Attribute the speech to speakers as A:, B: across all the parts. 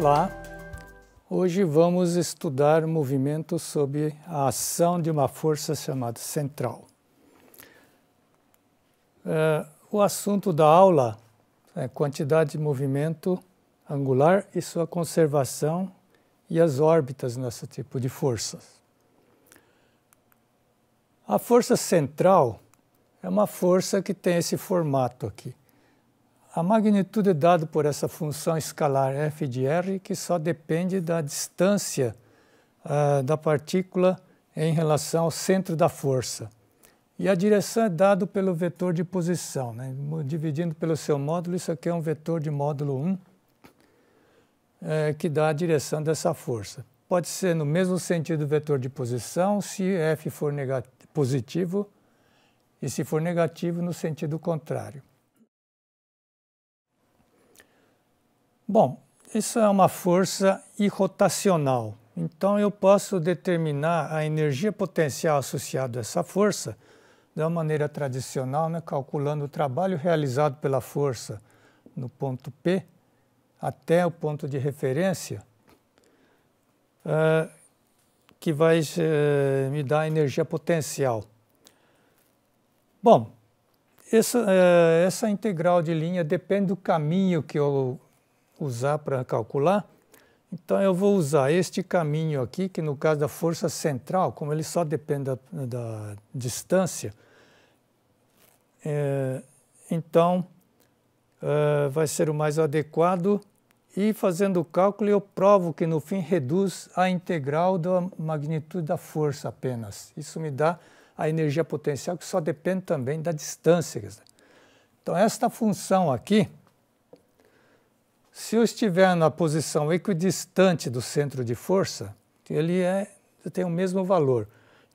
A: Olá! Hoje vamos estudar movimentos sob a ação de uma força chamada central. É, o assunto da aula é quantidade de movimento angular e sua conservação e as órbitas nesse tipo de forças. A força central é uma força que tem esse formato aqui. A magnitude é dada por essa função escalar f de r, que só depende da distância uh, da partícula em relação ao centro da força. E a direção é dada pelo vetor de posição. Né? Dividindo pelo seu módulo, isso aqui é um vetor de módulo 1, é, que dá a direção dessa força. Pode ser no mesmo sentido do vetor de posição, se f for positivo, e se for negativo, no sentido contrário. Bom, isso é uma força irrotacional. Então eu posso determinar a energia potencial associada a essa força da maneira tradicional, né, calculando o trabalho realizado pela força no ponto P até o ponto de referência, uh, que vai uh, me dar energia potencial. Bom, essa, uh, essa integral de linha depende do caminho que eu usar para calcular. Então eu vou usar este caminho aqui, que no caso da força central, como ele só depende da, da distância, é, então é, vai ser o mais adequado e fazendo o cálculo eu provo que no fim reduz a integral da magnitude da força apenas. Isso me dá a energia potencial que só depende também da distância. Então esta função aqui, se eu estiver na posição equidistante do centro de força, ele é, tem o mesmo valor.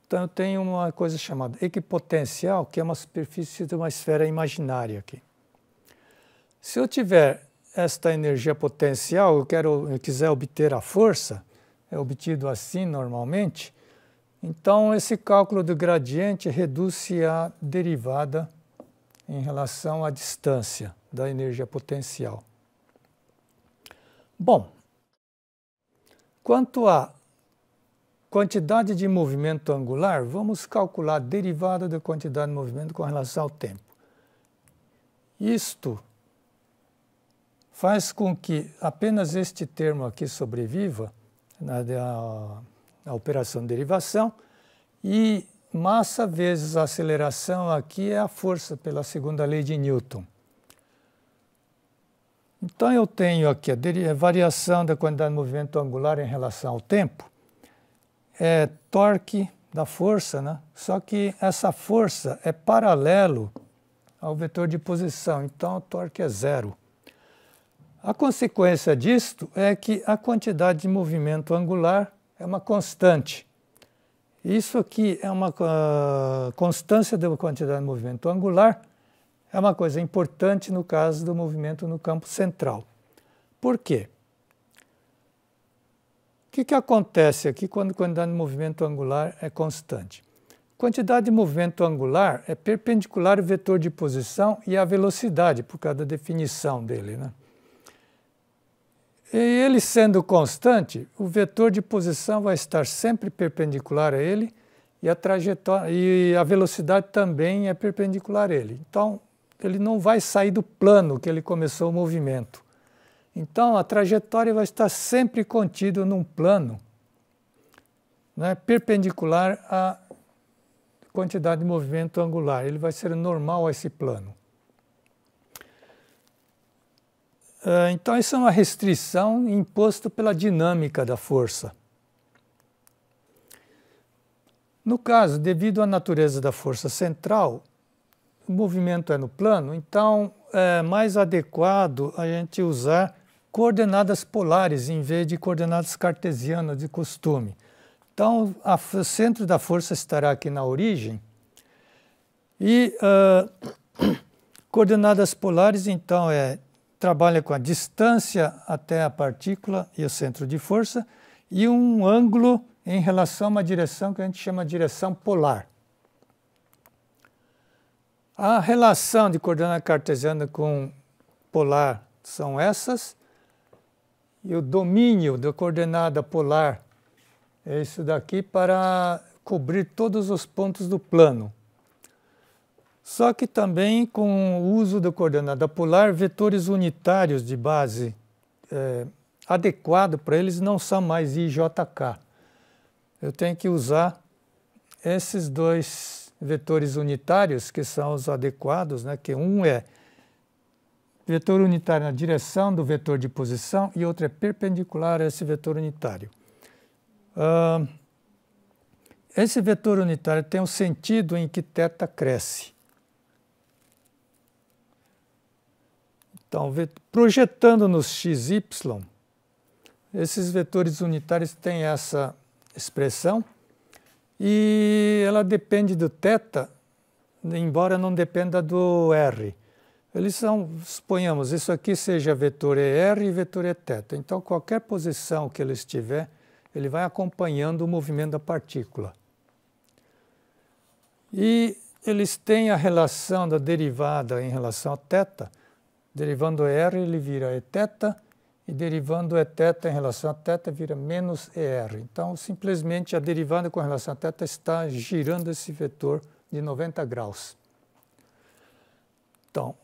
A: Então eu tenho uma coisa chamada equipotencial, que é uma superfície de uma esfera imaginária aqui. Se eu tiver esta energia potencial, eu, quero, eu quiser obter a força, é obtido assim normalmente, então esse cálculo do gradiente reduz-se à derivada em relação à distância da energia potencial. Bom, quanto à quantidade de movimento angular, vamos calcular a derivada da quantidade de movimento com relação ao tempo. Isto faz com que apenas este termo aqui sobreviva na, na, na operação de derivação e massa vezes a aceleração aqui é a força pela segunda lei de Newton. Então eu tenho aqui a variação da quantidade de movimento angular em relação ao tempo, é torque da força, né? só que essa força é paralelo ao vetor de posição, então o torque é zero. A consequência disto é que a quantidade de movimento angular é uma constante. Isso aqui é uma uh, constância da quantidade de movimento angular, é uma coisa importante no caso do movimento no campo central. Por quê? O que, que acontece aqui quando a quantidade de movimento angular é constante? A quantidade de movimento angular é perpendicular ao vetor de posição e à velocidade, por causa da definição dele. Né? E ele sendo constante, o vetor de posição vai estar sempre perpendicular a ele e a trajetória e a velocidade também é perpendicular a ele. Então, ele não vai sair do plano que ele começou o movimento. Então, a trajetória vai estar sempre contida num plano né, perpendicular à quantidade de movimento angular. Ele vai ser normal a esse plano. Ah, então, isso é uma restrição imposta pela dinâmica da força. No caso, devido à natureza da força central, o movimento é no plano, então é mais adequado a gente usar coordenadas polares em vez de coordenadas cartesianas de costume. Então, a, o centro da força estará aqui na origem e uh, coordenadas polares, então, é trabalha com a distância até a partícula e o centro de força e um ângulo em relação a uma direção que a gente chama de direção polar. A relação de coordenada cartesiana com polar são essas, e o domínio da coordenada polar é isso daqui para cobrir todos os pontos do plano. Só que também com o uso da coordenada polar, vetores unitários de base é, adequado para eles não são mais I j, k. Eu tenho que usar esses dois vetores unitários, que são os adequados, né, que um é vetor unitário na direção do vetor de posição e outro é perpendicular a esse vetor unitário. Uh, esse vetor unitário tem o um sentido em que θ cresce. Então, projetando nos x, y, esses vetores unitários têm essa expressão e ela depende do θ, embora não dependa do r. Eles são, suponhamos, isso aqui seja vetor ER e vetor Eθ. Então, qualquer posição que ele estiver, ele vai acompanhando o movimento da partícula. E eles têm a relação da derivada em relação a θ. Derivando r, ele vira Eθ e derivando é θ em relação a θ vira menos ER. Então, simplesmente a derivada com relação a θ está girando esse vetor de 90 graus. Então,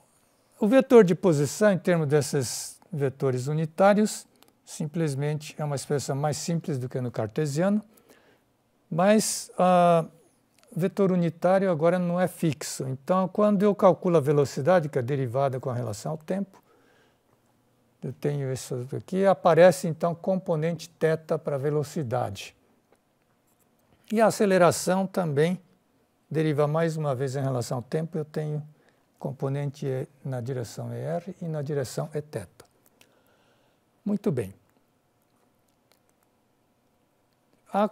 A: o vetor de posição, em termos desses vetores unitários, simplesmente é uma expressão mais simples do que no cartesiano, mas o ah, vetor unitário agora não é fixo. Então, quando eu calculo a velocidade, que é derivada com relação ao tempo, eu tenho isso aqui, aparece então componente θ para velocidade. E a aceleração também deriva mais uma vez em relação ao tempo, eu tenho componente E na direção ER e na direção Eθ. Muito bem. A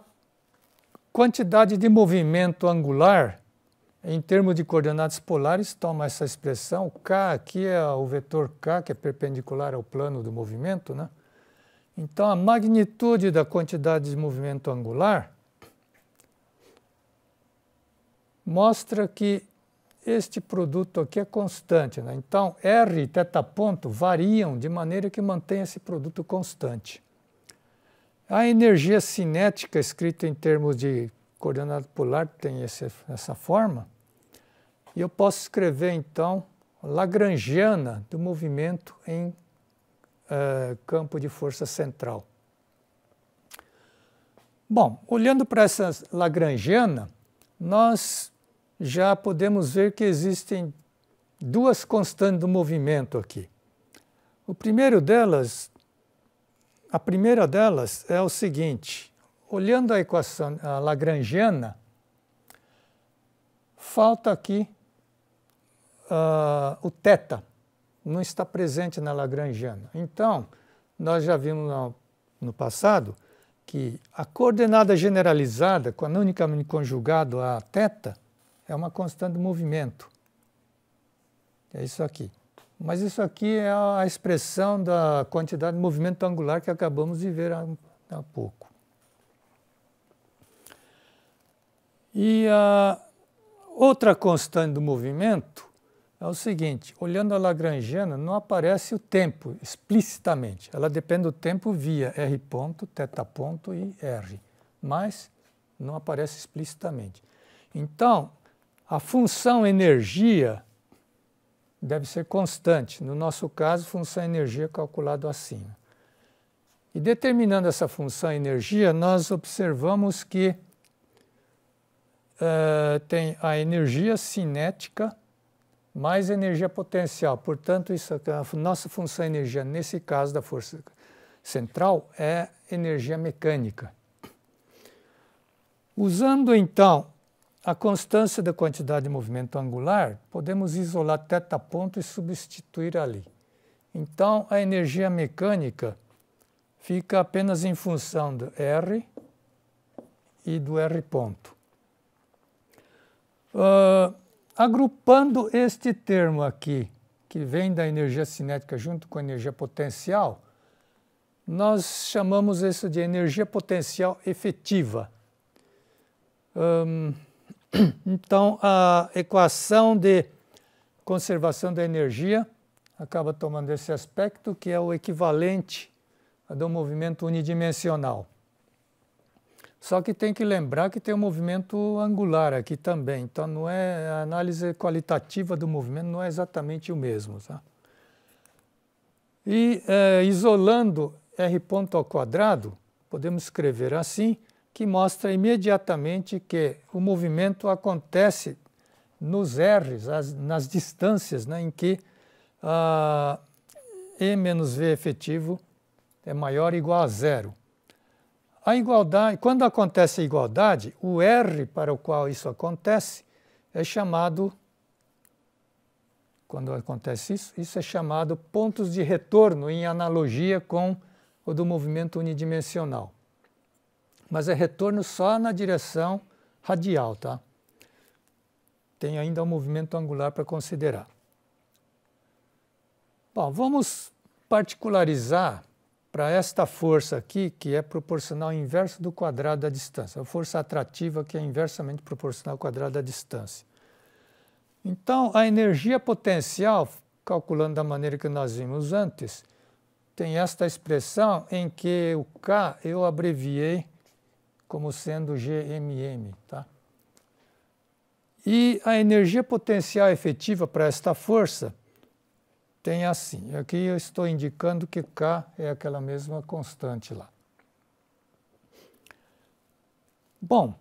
A: quantidade de movimento angular em termos de coordenadas polares, toma essa expressão. K aqui é o vetor K, que é perpendicular ao plano do movimento. Né? Então, a magnitude da quantidade de movimento angular mostra que este produto aqui é constante. Né? Então, R e θ ponto variam de maneira que mantém esse produto constante. A energia cinética, escrita em termos de coordenada polar tem esse, essa forma, e eu posso escrever então lagrangiana do movimento em uh, campo de força central. Bom, olhando para essa lagrangiana, nós já podemos ver que existem duas constantes do movimento aqui. O primeiro delas, a primeira delas é o seguinte, olhando a equação a lagrangiana, falta aqui uh, o θ, não está presente na lagrangiana. Então, nós já vimos no, no passado que a coordenada generalizada, quando unicamente conjugado a θ, é uma constante de movimento. É isso aqui. Mas isso aqui é a expressão da quantidade de movimento angular que acabamos de ver há, há pouco. E a outra constante do movimento é o seguinte, olhando a lagrangiana, não aparece o tempo explicitamente. Ela depende do tempo via R ponto, θ ponto e R, mas não aparece explicitamente. Então, a função energia deve ser constante. No nosso caso, função energia calculado acima. E determinando essa função energia, nós observamos que uh, tem a energia cinética mais energia potencial. Portanto, isso, a nossa função é energia, nesse caso da força central, é energia mecânica. Usando então a constância da quantidade de movimento angular, podemos isolar teta ponto e substituir ali. Então, a energia mecânica fica apenas em função do R e do R ponto. Uh, agrupando este termo aqui, que vem da energia cinética junto com a energia potencial, nós chamamos isso de energia potencial efetiva. então, a equação de conservação da energia acaba tomando esse aspecto, que é o equivalente a do movimento unidimensional. Só que tem que lembrar que tem um movimento angular aqui também, então não é a análise qualitativa do movimento não é exatamente o mesmo, tá? E é, isolando r ponto ao quadrado, podemos escrever assim, que mostra imediatamente que o movimento acontece nos r's, as, nas distâncias né, em que ah, e menos v efetivo é maior ou igual a zero. A igualdade, quando acontece a igualdade, o R para o qual isso acontece é chamado quando acontece isso, isso é chamado pontos de retorno em analogia com o do movimento unidimensional. Mas é retorno só na direção radial, tá? Tem ainda o um movimento angular para considerar. Bom, vamos particularizar para esta força aqui, que é proporcional ao inverso do quadrado da distância, a força atrativa que é inversamente proporcional ao quadrado da distância. Então, a energia potencial, calculando da maneira que nós vimos antes, tem esta expressão em que o K eu abreviei como sendo GMM. Tá? E a energia potencial efetiva para esta força tem assim. Aqui eu estou indicando que K é aquela mesma constante lá. Bom,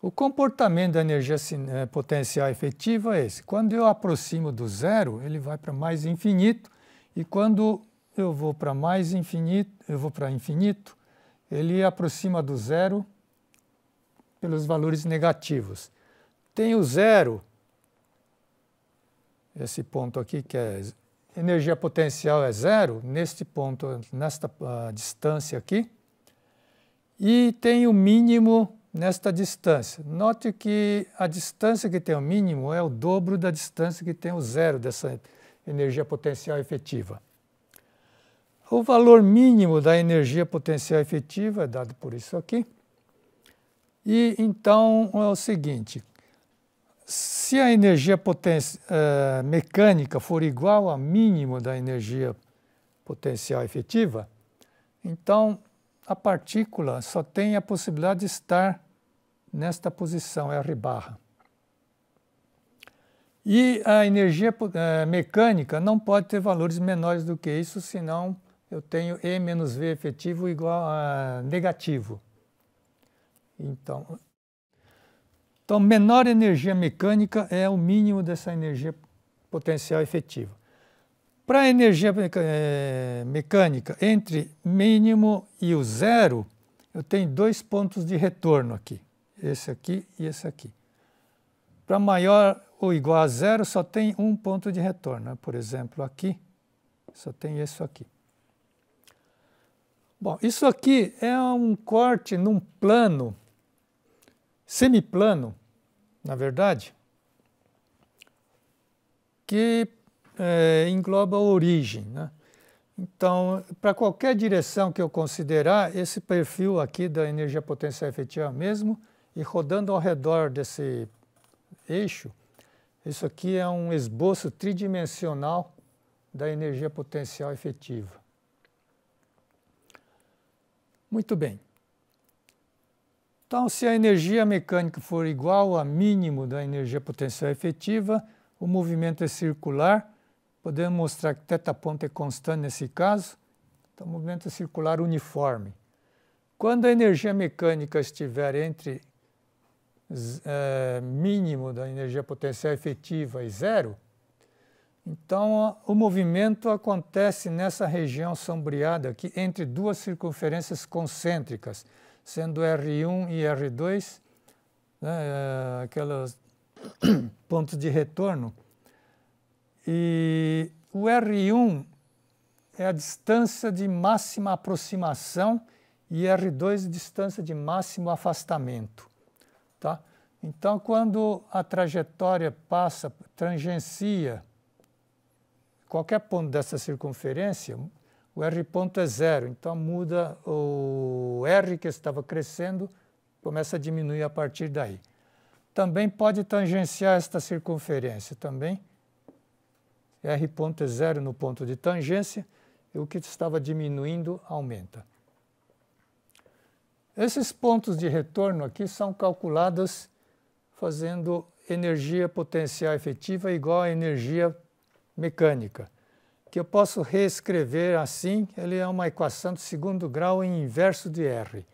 A: o comportamento da energia eh, potencial efetiva é esse. Quando eu aproximo do zero, ele vai para mais infinito, e quando eu vou para mais infinito, eu vou para infinito, ele aproxima do zero pelos valores negativos. Tem o zero, esse ponto aqui que é energia potencial é zero, neste ponto, nesta uh, distância aqui, e tem o mínimo nesta distância. Note que a distância que tem o mínimo é o dobro da distância que tem o zero dessa energia potencial efetiva. O valor mínimo da energia potencial efetiva é dado por isso aqui. E então é o seguinte, se a energia uh, mecânica for igual a mínimo da energia potencial efetiva, então a partícula só tem a possibilidade de estar nesta posição R barra. E a energia uh, mecânica não pode ter valores menores do que isso, senão eu tenho E menos V efetivo igual a negativo. Então, então, menor energia mecânica é o mínimo dessa energia potencial efetiva. Para a energia eh, mecânica, entre mínimo e o zero, eu tenho dois pontos de retorno aqui. Esse aqui e esse aqui. Para maior ou igual a zero, só tem um ponto de retorno. Né? Por exemplo, aqui, só tem isso aqui. Bom, isso aqui é um corte num plano semiplano, na verdade, que é, engloba a origem. Né? Então, para qualquer direção que eu considerar, esse perfil aqui da energia potencial efetiva mesmo, e rodando ao redor desse eixo, isso aqui é um esboço tridimensional da energia potencial efetiva. Muito bem. Então, se a energia mecânica for igual a mínimo da energia potencial efetiva, o movimento é circular. Podemos mostrar que θ ponto é constante nesse caso. Então, o movimento é circular uniforme. Quando a energia mecânica estiver entre é, mínimo da energia potencial efetiva e zero, então o movimento acontece nessa região sombreada aqui entre duas circunferências concêntricas sendo R1 e R2 né, eh, pontos de retorno. E o R1 é a distância de máxima aproximação e R2 distância de máximo afastamento. Tá? Então, quando a trajetória passa, tangencia qualquer ponto dessa circunferência, o R ponto é zero, então muda o R que estava crescendo, começa a diminuir a partir daí. Também pode tangenciar esta circunferência também. R ponto é zero no ponto de tangência, e o que estava diminuindo aumenta. Esses pontos de retorno aqui são calculados fazendo energia potencial efetiva igual a energia mecânica que eu posso reescrever assim, ele é uma equação de segundo grau em inverso de R,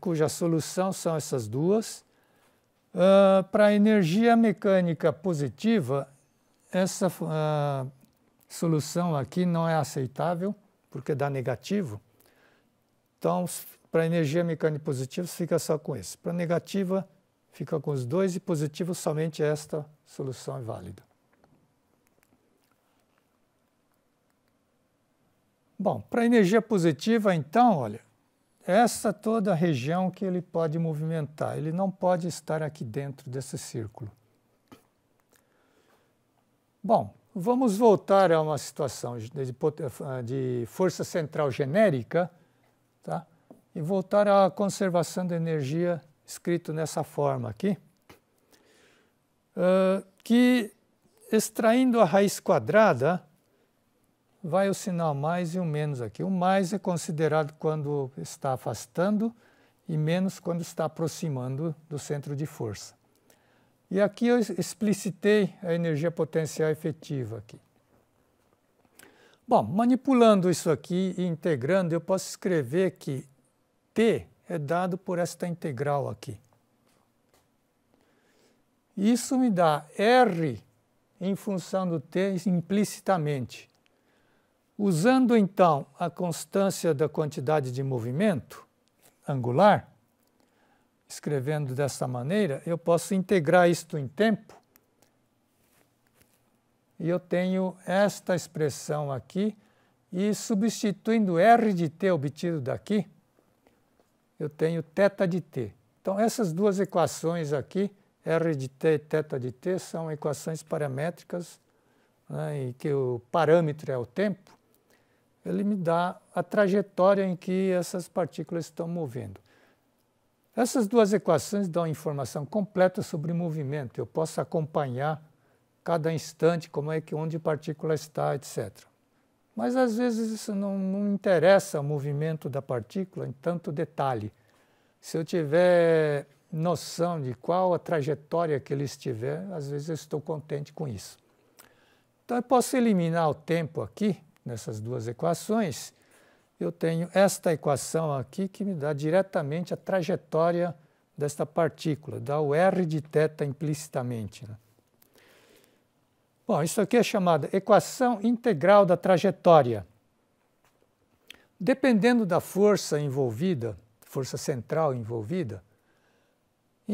A: cuja solução são essas duas. Uh, Para a energia mecânica positiva, essa uh, solução aqui não é aceitável, porque dá negativo. Então, para energia mecânica positiva, fica só com esse. Para negativa, fica com os dois, e positivo, somente esta solução é válida. Bom, para a energia positiva, então, olha, essa toda a região que ele pode movimentar, ele não pode estar aqui dentro desse círculo. Bom, vamos voltar a uma situação de, de força central genérica tá? e voltar à conservação da energia escrito nessa forma aqui, uh, que extraindo a raiz quadrada, vai o sinal mais e o menos aqui. O mais é considerado quando está afastando e menos quando está aproximando do centro de força. E aqui eu explicitei a energia potencial efetiva aqui. Bom, manipulando isso aqui e integrando, eu posso escrever que T é dado por esta integral aqui. Isso me dá R em função do T implicitamente. Usando então a constância da quantidade de movimento angular, escrevendo dessa maneira, eu posso integrar isto em tempo. E eu tenho esta expressão aqui, e substituindo R de t obtido daqui, eu tenho θ de t. Então, essas duas equações aqui, R de t e θ de t, são equações paramétricas, né, em que o parâmetro é o tempo, ele me dá a trajetória em que essas partículas estão movendo. Essas duas equações dão informação completa sobre o movimento. Eu posso acompanhar cada instante como é que onde a partícula está, etc. Mas às vezes isso não, não interessa o movimento da partícula em tanto detalhe. Se eu tiver noção de qual a trajetória que ele estiver, às vezes eu estou contente com isso. Então eu posso eliminar o tempo aqui nessas duas equações, eu tenho esta equação aqui que me dá diretamente a trajetória desta partícula, dá o r de θ implicitamente. Né? Bom, isso aqui é chamada equação integral da trajetória. Dependendo da força envolvida, força central envolvida,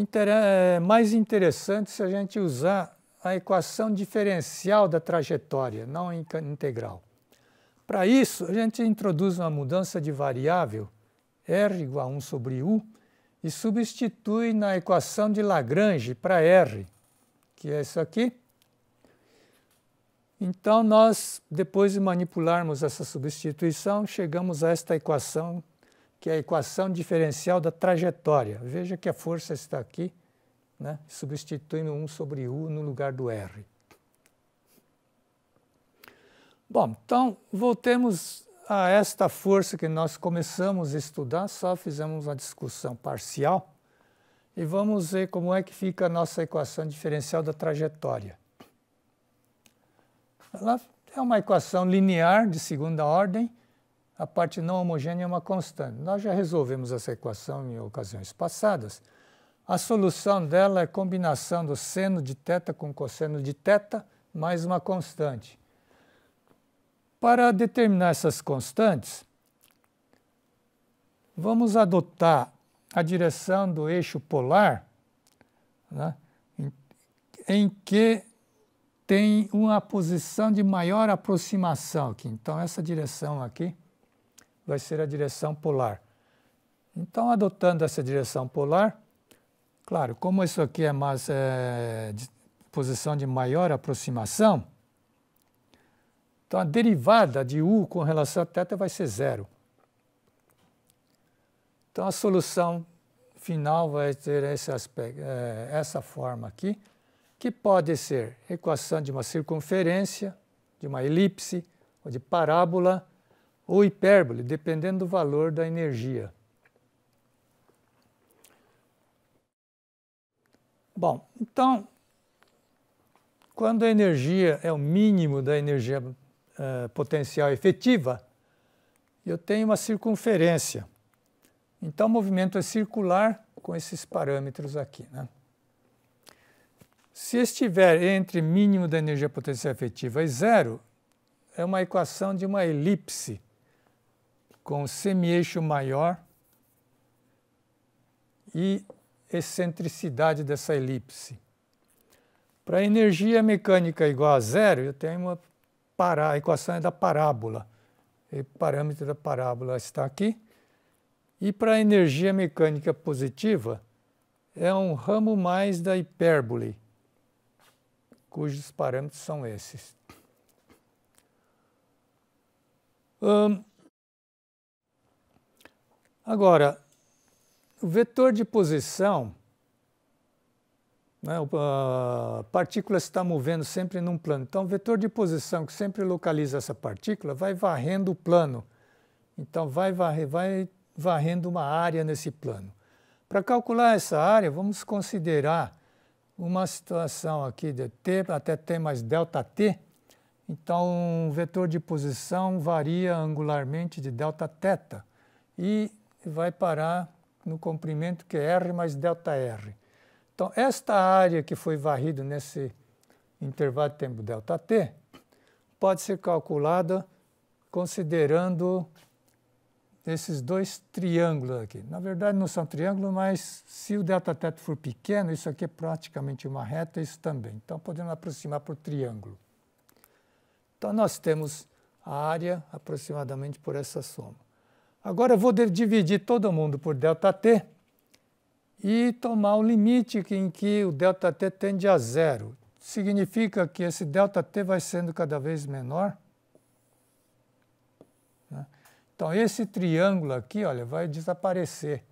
A: é mais interessante se a gente usar a equação diferencial da trajetória, não integral. Para isso, a gente introduz uma mudança de variável, R igual a 1 sobre U, e substitui na equação de Lagrange para R, que é isso aqui. Então, nós, depois de manipularmos essa substituição, chegamos a esta equação, que é a equação diferencial da trajetória. Veja que a força está aqui, né? substituindo 1 sobre U no lugar do R. Bom, então voltemos a esta força que nós começamos a estudar, só fizemos uma discussão parcial e vamos ver como é que fica a nossa equação diferencial da trajetória. Ela é uma equação linear de segunda ordem, a parte não homogênea é uma constante. Nós já resolvemos essa equação em ocasiões passadas. A solução dela é combinação do seno de θ com cosseno de θ mais uma constante. Para determinar essas constantes, vamos adotar a direção do eixo polar né, em que tem uma posição de maior aproximação aqui. Então, essa direção aqui vai ser a direção polar. Então, adotando essa direção polar, claro, como isso aqui é, mais, é, de posição de maior aproximação, então a derivada de U com relação a θ vai ser zero. Então a solução final vai ter esse aspecto, é, essa forma aqui, que pode ser equação de uma circunferência, de uma elipse, ou de parábola, ou hipérbole, dependendo do valor da energia. Bom, então, quando a energia é o mínimo da energia eh, potencial efetiva, eu tenho uma circunferência. Então, o movimento é circular com esses parâmetros aqui. Né? Se estiver entre mínimo da energia potencial efetiva e zero, é uma equação de uma elipse com semi-eixo maior e excentricidade dessa elipse. Para energia mecânica igual a zero, eu tenho uma pará, a equação é da parábola. O parâmetro da parábola está aqui. E para a energia mecânica positiva, é um ramo mais da hipérbole, cujos parâmetros são esses. Hum. agora, o vetor de posição né? A partícula está movendo sempre num plano. Então, o vetor de posição que sempre localiza essa partícula vai varrendo o plano. Então, vai, varre, vai varrendo uma área nesse plano. Para calcular essa área, vamos considerar uma situação aqui de t até t mais delta t. Então, o vetor de posição varia angularmente de delta θ e vai parar no comprimento que é r mais delta r. Então, esta área que foi varrida nesse intervalo de tempo delta t pode ser calculada considerando esses dois triângulos aqui. Na verdade, não são triângulos, mas se o delta t for pequeno, isso aqui é praticamente uma reta, isso também. Então, podemos aproximar por triângulo. Então, nós temos a área aproximadamente por essa soma. Agora, eu vou dividir todo mundo por delta t e tomar o limite em que o ΔT tende a zero. Significa que esse ΔT vai sendo cada vez menor. Né? Então, esse triângulo aqui, olha, vai desaparecer.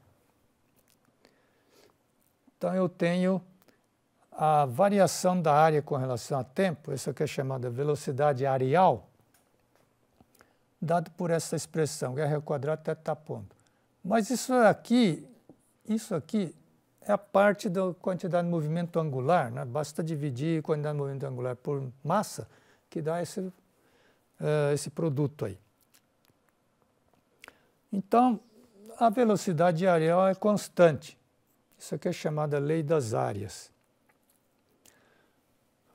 A: Então, eu tenho a variação da área com relação a tempo, isso aqui é chamada velocidade areal, dado por essa expressão, r ao quadrado teta tá ponto. Mas isso aqui isso aqui é a parte da quantidade de movimento angular, né? basta dividir a quantidade de movimento angular por massa, que dá esse, uh, esse produto aí. Então, a velocidade areal é constante. Isso aqui é chamada lei das áreas.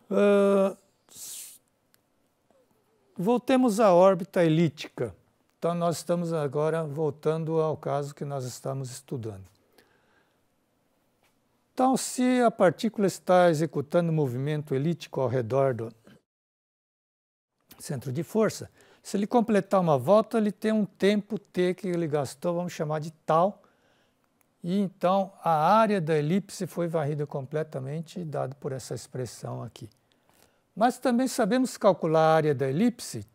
A: Uh, voltemos à órbita elíptica. Então, nós estamos agora voltando ao caso que nós estamos estudando. Então, se a partícula está executando movimento elíptico ao redor do centro de força, se ele completar uma volta, ele tem um tempo t que ele gastou, vamos chamar de tal, e então a área da elipse foi varrida completamente, dado por essa expressão aqui. Mas também sabemos calcular a área da elipse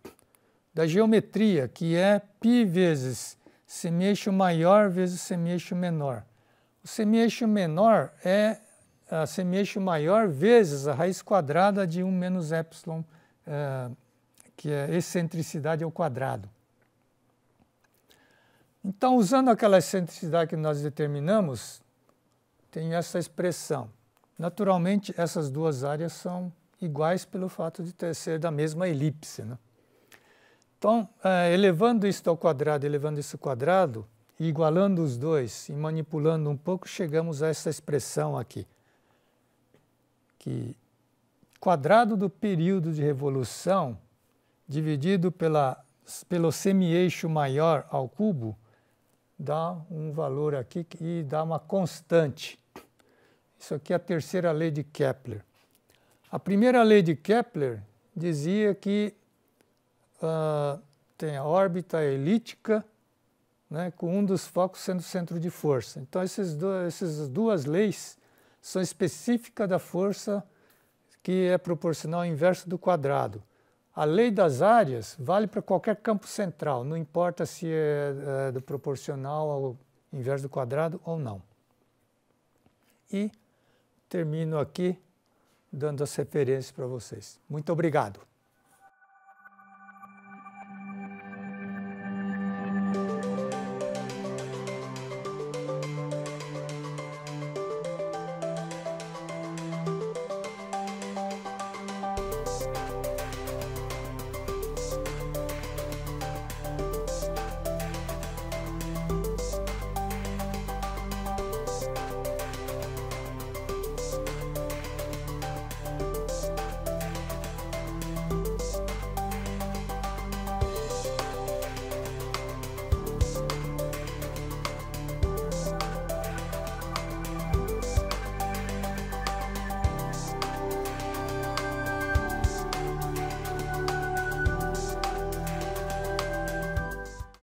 A: da geometria, que é π vezes semieixo maior vezes semieixo menor. O semi menor é a semieixo maior vezes a raiz quadrada de 1 menos epsilon, é, que é excentricidade ao quadrado. Então, usando aquela excentricidade que nós determinamos, tem essa expressão. Naturalmente, essas duas áreas são iguais pelo fato de ter, ser da mesma elipse. Né? Então, é, elevando isso ao quadrado, elevando isso ao quadrado, e igualando os dois e manipulando um pouco, chegamos a essa expressão aqui, que quadrado do período de revolução dividido pela, pelo semi-eixo maior ao cubo dá um valor aqui e dá uma constante. Isso aqui é a terceira lei de Kepler. A primeira lei de Kepler dizia que uh, tem a órbita elíptica né, com um dos focos sendo o centro de força. Então, essas duas leis são específicas da força que é proporcional ao inverso do quadrado. A lei das áreas vale para qualquer campo central, não importa se é, é do proporcional ao inverso do quadrado ou não. E termino aqui dando as referências para vocês. Muito obrigado.